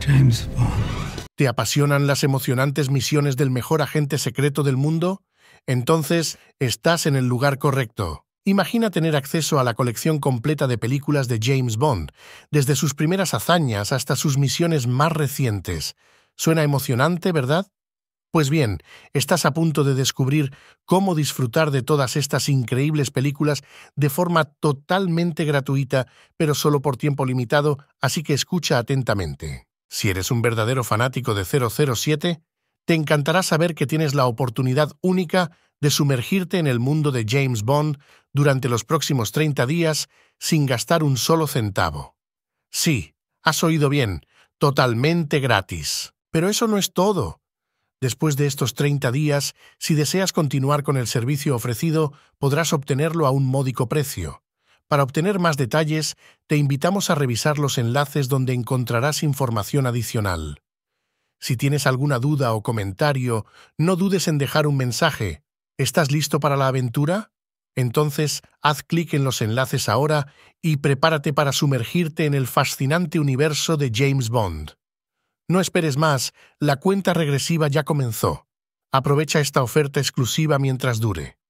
James Bond. ¿Te apasionan las emocionantes misiones del mejor agente secreto del mundo? Entonces, estás en el lugar correcto. Imagina tener acceso a la colección completa de películas de James Bond, desde sus primeras hazañas hasta sus misiones más recientes. Suena emocionante, ¿verdad? Pues bien, estás a punto de descubrir cómo disfrutar de todas estas increíbles películas de forma totalmente gratuita, pero solo por tiempo limitado, así que escucha atentamente. Si eres un verdadero fanático de 007, te encantará saber que tienes la oportunidad única de sumergirte en el mundo de James Bond durante los próximos 30 días sin gastar un solo centavo. Sí, has oído bien, totalmente gratis. Pero eso no es todo. Después de estos 30 días, si deseas continuar con el servicio ofrecido, podrás obtenerlo a un módico precio. Para obtener más detalles, te invitamos a revisar los enlaces donde encontrarás información adicional. Si tienes alguna duda o comentario, no dudes en dejar un mensaje. ¿Estás listo para la aventura? Entonces, haz clic en los enlaces ahora y prepárate para sumergirte en el fascinante universo de James Bond. No esperes más, la cuenta regresiva ya comenzó. Aprovecha esta oferta exclusiva mientras dure.